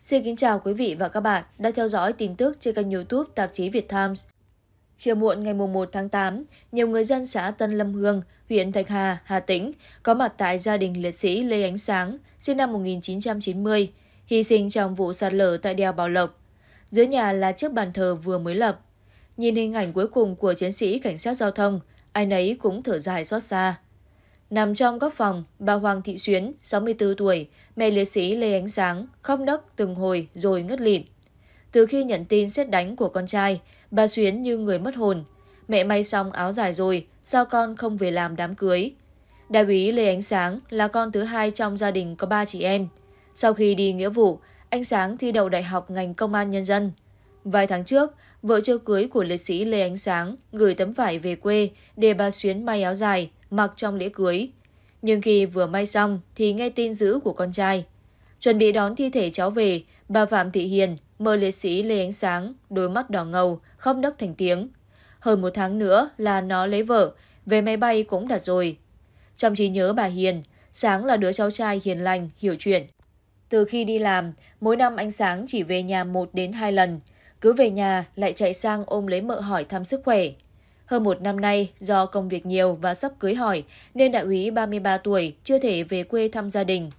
Xin kính chào quý vị và các bạn đã theo dõi tin tức trên kênh youtube tạp chí Việt Times. Chiều muộn ngày 1 tháng 8, nhiều người dân xã Tân Lâm Hương, huyện Thạch Hà, Hà Tĩnh có mặt tại gia đình liệt sĩ Lê Ánh Sáng, sinh năm 1990, hy sinh trong vụ sạt lở tại đèo Bảo Lộc. Dưới nhà là chiếc bàn thờ vừa mới lập. Nhìn hình ảnh cuối cùng của chiến sĩ cảnh sát giao thông, ai nấy cũng thở dài xót xa. Nằm trong góc phòng, bà Hoàng Thị Xuyến, 64 tuổi, mẹ liệt sĩ Lê Ánh Sáng, khóc đất từng hồi rồi ngất lịn. Từ khi nhận tin xét đánh của con trai, bà Xuyến như người mất hồn. Mẹ may xong áo dài rồi, sao con không về làm đám cưới? Đại úy Lê Ánh Sáng là con thứ hai trong gia đình có ba chị em. Sau khi đi nghĩa vụ, anh Sáng thi đậu đại học ngành công an nhân dân – Vài tháng trước, vợ chưa cưới của liệt sĩ Lê Ánh Sáng gửi tấm vải về quê để bà Xuyến may áo dài, mặc trong lễ cưới. Nhưng khi vừa may xong thì nghe tin dữ của con trai. Chuẩn bị đón thi thể cháu về, bà Phạm Thị Hiền mơ liệt sĩ Lê Ánh Sáng, đôi mắt đỏ ngầu, khóc đấc thành tiếng. Hơn một tháng nữa là nó lấy vợ, về máy bay cũng đặt rồi. Trong trí nhớ bà Hiền, Sáng là đứa cháu trai hiền lành, hiểu chuyện. Từ khi đi làm, mỗi năm anh Sáng chỉ về nhà một đến hai lần – cứ về nhà lại chạy sang ôm lấy mợ hỏi thăm sức khỏe. Hơn một năm nay, do công việc nhiều và sắp cưới hỏi, nên đại úy 33 tuổi chưa thể về quê thăm gia đình.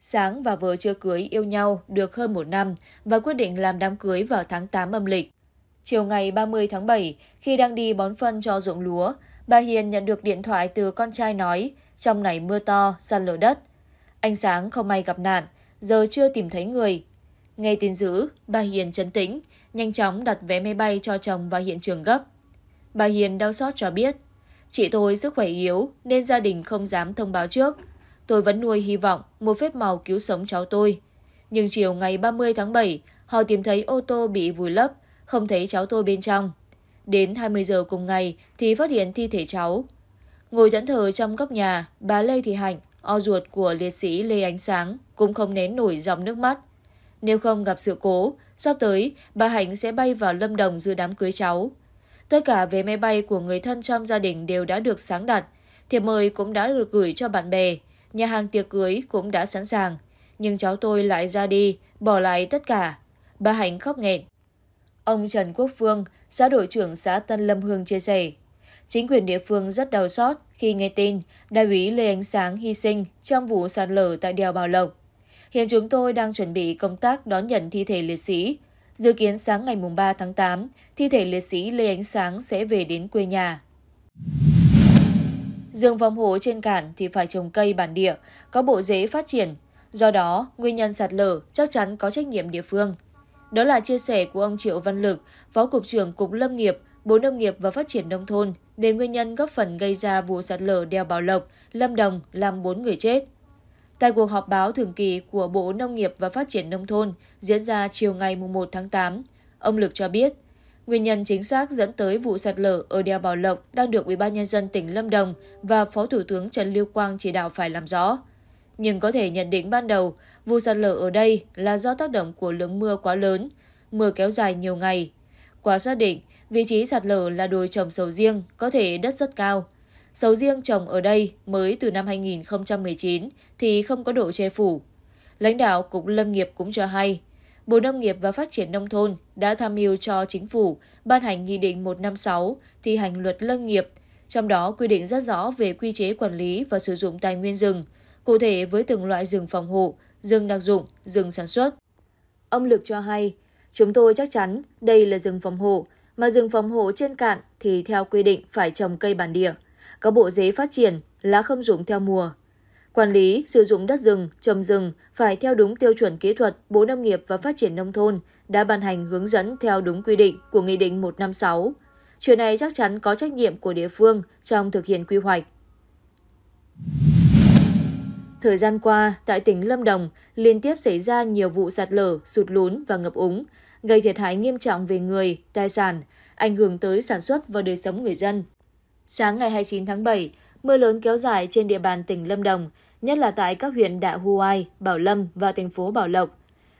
Sáng và vợ chưa cưới yêu nhau được hơn một năm và quyết định làm đám cưới vào tháng 8 âm lịch. Chiều ngày 30 tháng 7, khi đang đi bón phân cho ruộng lúa, bà Hiền nhận được điện thoại từ con trai nói trong này mưa to, săn lở đất. Anh Sáng không may gặp nạn, giờ chưa tìm thấy người. Nghe tin dữ, bà Hiền chấn tĩnh, nhanh chóng đặt vé máy bay cho chồng vào hiện trường gấp. Bà Hiền đau xót cho biết, chị tôi sức khỏe yếu nên gia đình không dám thông báo trước. Tôi vẫn nuôi hy vọng một phép màu cứu sống cháu tôi. Nhưng chiều ngày 30 tháng 7, họ tìm thấy ô tô bị vùi lấp, không thấy cháu tôi bên trong. Đến 20 giờ cùng ngày thì phát hiện thi thể cháu. Ngồi thẫn thờ trong góc nhà, bà Lê Thị Hạnh, o ruột của liệt sĩ Lê Ánh Sáng, cũng không nén nổi dòng nước mắt. Nếu không gặp sự cố, Sắp tới, bà Hạnh sẽ bay vào Lâm Đồng dự đám cưới cháu. Tất cả vé máy bay của người thân trong gia đình đều đã được sáng đặt. Thiệp mời cũng đã được gửi cho bạn bè. Nhà hàng tiệc cưới cũng đã sẵn sàng. Nhưng cháu tôi lại ra đi, bỏ lại tất cả. Bà Hạnh khóc nghẹn. Ông Trần Quốc Phương, xã đội trưởng xã Tân Lâm Hương chia sẻ. Chính quyền địa phương rất đau xót khi nghe tin đại úy Lê Ánh Sáng hy sinh trong vụ sạt lở tại đèo Bảo Lộc. Hiện chúng tôi đang chuẩn bị công tác đón nhận thi thể liệt sĩ. Dự kiến sáng ngày 3 tháng 8, thi thể liệt sĩ Lê Ánh Sáng sẽ về đến quê nhà. Dường phòng hộ trên cản thì phải trồng cây bản địa, có bộ rễ phát triển. Do đó, nguyên nhân sạt lở chắc chắn có trách nhiệm địa phương. Đó là chia sẻ của ông Triệu Văn Lực, Phó Cục trưởng Cục Lâm nghiệp, Bộ Nông nghiệp và Phát triển Nông thôn về nguyên nhân góp phần gây ra vụ sạt lở đèo Bảo Lộc, Lâm Đồng làm 4 người chết. Tại cuộc họp báo thường kỳ của Bộ Nông nghiệp và Phát triển Nông thôn diễn ra chiều ngày 1 tháng 8, ông Lực cho biết, nguyên nhân chính xác dẫn tới vụ sạt lở ở đèo Bảo Lộc đang được UBND tỉnh Lâm Đồng và Phó Thủ tướng Trần Lưu Quang chỉ đạo phải làm rõ. Nhưng có thể nhận định ban đầu, vụ sạt lở ở đây là do tác động của lượng mưa quá lớn, mưa kéo dài nhiều ngày. Quá xác định, vị trí sạt lở là đồi trồng sầu riêng, có thể đất rất cao, sầu riêng trồng ở đây mới từ năm 2019 thì không có độ che phủ. Lãnh đạo Cục Lâm nghiệp cũng cho hay, Bộ Nông nghiệp và Phát triển Nông thôn đã tham mưu cho Chính phủ ban hành Nghị định 156 thi hành luật lâm nghiệp, trong đó quy định rất rõ về quy chế quản lý và sử dụng tài nguyên rừng, cụ thể với từng loại rừng phòng hộ, rừng đặc dụng, rừng sản xuất. Ông Lực cho hay, chúng tôi chắc chắn đây là rừng phòng hộ, mà rừng phòng hộ trên cạn thì theo quy định phải trồng cây bản địa có bộ giấy phát triển, lá không rụng theo mùa. Quản lý, sử dụng đất rừng, trồng rừng phải theo đúng tiêu chuẩn kỹ thuật Bộ Nông nghiệp và Phát triển Nông thôn đã ban hành hướng dẫn theo đúng quy định của Nghị định 156. Chuyện này chắc chắn có trách nhiệm của địa phương trong thực hiện quy hoạch. Thời gian qua, tại tỉnh Lâm Đồng liên tiếp xảy ra nhiều vụ sạt lở, sụt lún và ngập úng, gây thiệt hại nghiêm trọng về người, tài sản, ảnh hưởng tới sản xuất và đời sống người dân. Sáng ngày 29 tháng 7, mưa lớn kéo dài trên địa bàn tỉnh Lâm Đồng, nhất là tại các huyện Đạ Huai, Bảo Lâm và thành phố Bảo Lộc.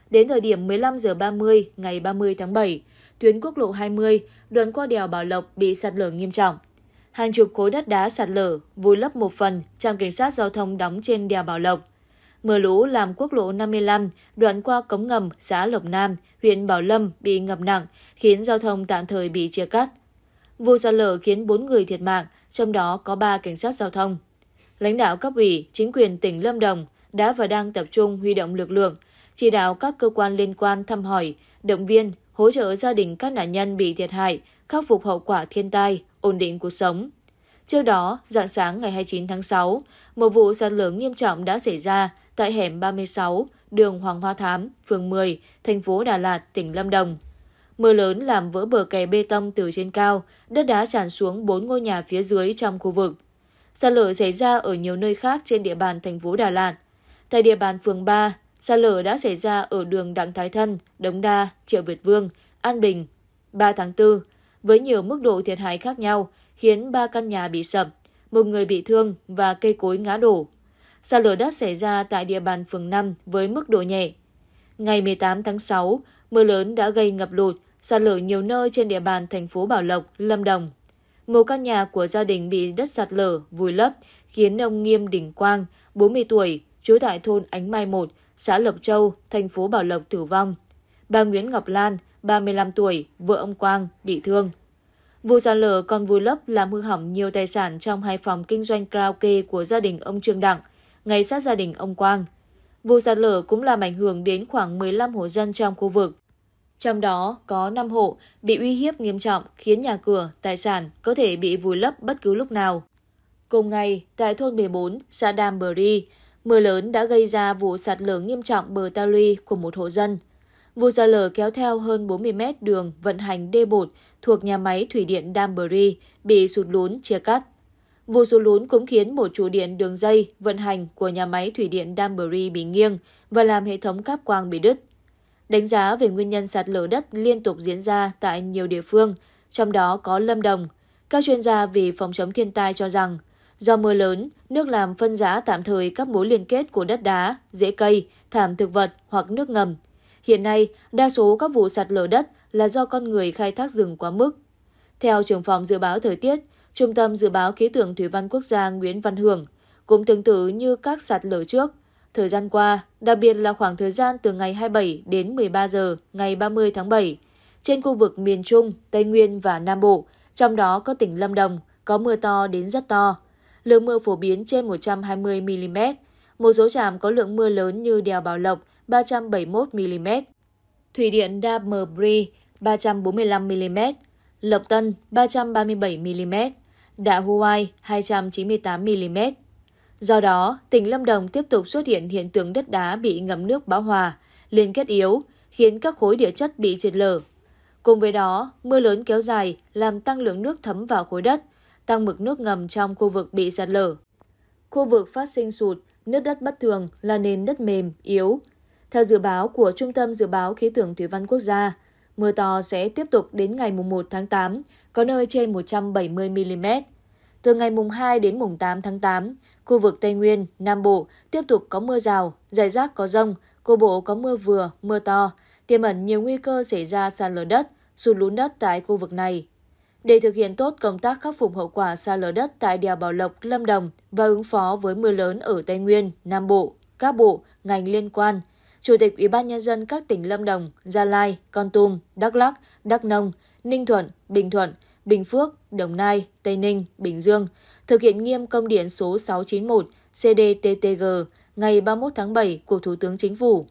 Đến thời điểm 15 giờ 30 ngày 30 tháng 7, tuyến quốc lộ 20 đoạn qua đèo Bảo Lộc bị sạt lở nghiêm trọng. Hàng chục khối đất đá sạt lở vùi lấp một phần trạm cảnh sát giao thông đóng trên đèo Bảo Lộc. Mưa lũ làm quốc lộ 55 đoạn qua cống ngầm xã Lộc Nam, huyện Bảo Lâm bị ngập nặng, khiến giao thông tạm thời bị chia cắt. Vụ sạt lở khiến 4 người thiệt mạng, trong đó có 3 cảnh sát giao thông. Lãnh đạo cấp ủy, chính quyền tỉnh Lâm Đồng đã và đang tập trung huy động lực lượng, chỉ đạo các cơ quan liên quan thăm hỏi, động viên, hỗ trợ gia đình các nạn nhân bị thiệt hại, khắc phục hậu quả thiên tai, ổn định cuộc sống. Trước đó, dạng sáng ngày 29 tháng 6, một vụ sạt lở nghiêm trọng đã xảy ra tại hẻm 36, đường Hoàng Hoa Thám, phường 10, thành phố Đà Lạt, tỉnh Lâm Đồng. Mưa lớn làm vỡ bờ kè bê tông từ trên cao, đất đá tràn xuống bốn ngôi nhà phía dưới trong khu vực. Sạt lở xảy ra ở nhiều nơi khác trên địa bàn thành phố Đà Lạt. Tại địa bàn phường 3, sạt lở đã xảy ra ở đường Đặng Thái Thân, Đống Đa, Triệu Việt Vương, An Bình. 3 tháng 4, với nhiều mức độ thiệt hại khác nhau, khiến 3 căn nhà bị sập, một người bị thương và cây cối ngã đổ. Sạt lở đất xảy ra tại địa bàn phường 5 với mức độ nhẹ. Ngày 18 tháng 6, mưa lớn đã gây ngập lụt sạt lở nhiều nơi trên địa bàn thành phố Bảo Lộc, Lâm Đồng. Một căn nhà của gia đình bị đất sạt lở, vùi lấp, khiến ông Nghiêm Đình Quang, 40 tuổi, trú tại thôn Ánh Mai 1, xã Lộc Châu, thành phố Bảo Lộc tử vong. Bà Nguyễn Ngọc Lan, 35 tuổi, vợ ông Quang, bị thương. Vụ sạt lở còn vùi lấp làm hư hỏng nhiều tài sản trong hai phòng kinh doanh karaoke của gia đình ông Trương Đặng, ngay sát gia đình ông Quang. Vụ sạt lở cũng làm ảnh hưởng đến khoảng 15 hộ dân trong khu vực, trong đó có 5 hộ bị uy hiếp nghiêm trọng khiến nhà cửa, tài sản có thể bị vùi lấp bất cứ lúc nào. Cùng ngày, tại thôn 14, xã Đàm Bờ Ri, mưa lớn đã gây ra vụ sạt lở nghiêm trọng bờ ta luy của một hộ dân. Vụ sạt lở kéo theo hơn 40 mét đường vận hành D1 thuộc nhà máy thủy điện Đam Bờ Ri bị sụt lún chia cắt. Vụ sụt lún cũng khiến một trụ điện đường dây vận hành của nhà máy thủy điện Đam bị nghiêng và làm hệ thống cáp quang bị đứt đánh giá về nguyên nhân sạt lở đất liên tục diễn ra tại nhiều địa phương, trong đó có Lâm Đồng. Các chuyên gia về phòng chống thiên tai cho rằng, do mưa lớn, nước làm phân rã tạm thời các mối liên kết của đất đá, rễ cây, thảm thực vật hoặc nước ngầm. Hiện nay, đa số các vụ sạt lở đất là do con người khai thác rừng quá mức. Theo trưởng phòng dự báo thời tiết, Trung tâm Dự báo Khí tượng Thủy văn Quốc gia Nguyễn Văn Hưởng, cũng tương tự như các sạt lở trước – Thời gian qua, đặc biệt là khoảng thời gian từ ngày 27 đến 13 giờ ngày 30 tháng 7, trên khu vực miền Trung, Tây Nguyên và Nam Bộ, trong đó có tỉnh Lâm Đồng, có mưa to đến rất to. Lượng mưa phổ biến trên 120mm, một số trạm có lượng mưa lớn như đèo Bảo Lộc 371mm, Thủy điện Đa Mờ Bri 345mm, Lộc Tân 337mm, Đạ Huai 298mm, Do đó, tỉnh Lâm Đồng tiếp tục xuất hiện hiện tượng đất đá bị ngấm nước bão hòa, liên kết yếu, khiến các khối địa chất bị trượt lở. Cùng với đó, mưa lớn kéo dài làm tăng lượng nước thấm vào khối đất, tăng mực nước ngầm trong khu vực bị sạt lở. Khu vực phát sinh sụt, nước đất bất thường là nền đất mềm, yếu. Theo dự báo của Trung tâm Dự báo Khí tượng Thủy văn Quốc gia, mưa to sẽ tiếp tục đến ngày 1 tháng 8, có nơi trên 170 mm. Từ ngày mùng 2 đến mùng 8 tháng 8, khu vực Tây Nguyên, Nam Bộ tiếp tục có mưa rào, rải rác có rông, cục bộ có mưa vừa, mưa to, tiềm ẩn nhiều nguy cơ xảy ra sạt lở đất, sụt lún đất tại khu vực này. Để thực hiện tốt công tác khắc phục hậu quả sạt lở đất tại đèo Bảo Lộc, Lâm Đồng và ứng phó với mưa lớn ở Tây Nguyên, Nam Bộ, các bộ, ngành liên quan, Chủ tịch Ủy ban nhân dân các tỉnh Lâm Đồng, Gia Lai, Con Tum, Đắk lắc, Đắk Nông, Ninh Thuận, Bình Thuận Bình Phước, Đồng Nai, Tây Ninh, Bình Dương thực hiện nghiêm công điện số 691 CDTTG ngày 31 tháng 7 của Thủ tướng Chính phủ.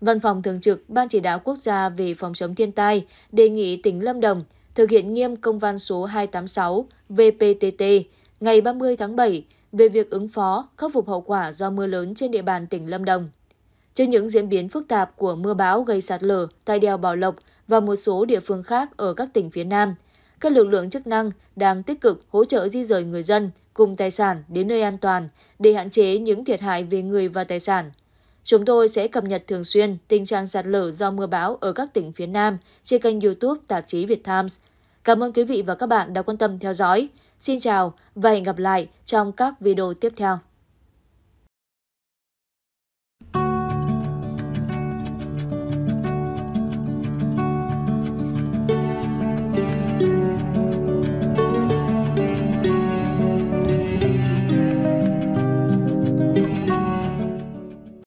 Văn phòng Thường trực Ban Chỉ đạo Quốc gia về phòng chống thiên tai đề nghị tỉnh Lâm Đồng thực hiện nghiêm công văn số 286 VPTT ngày 30 tháng 7 về việc ứng phó khắc phục hậu quả do mưa lớn trên địa bàn tỉnh Lâm Đồng. Trước những diễn biến phức tạp của mưa bão gây sạt lở tại đèo Bảo Lộc và một số địa phương khác ở các tỉnh phía Nam, các lực lượng chức năng đang tích cực hỗ trợ di rời người dân cùng tài sản đến nơi an toàn để hạn chế những thiệt hại về người và tài sản. Chúng tôi sẽ cập nhật thường xuyên tình trạng sạt lở do mưa bão ở các tỉnh phía Nam trên kênh YouTube tạp chí Việt Times. Cảm ơn quý vị và các bạn đã quan tâm theo dõi. Xin chào và hẹn gặp lại trong các video tiếp theo.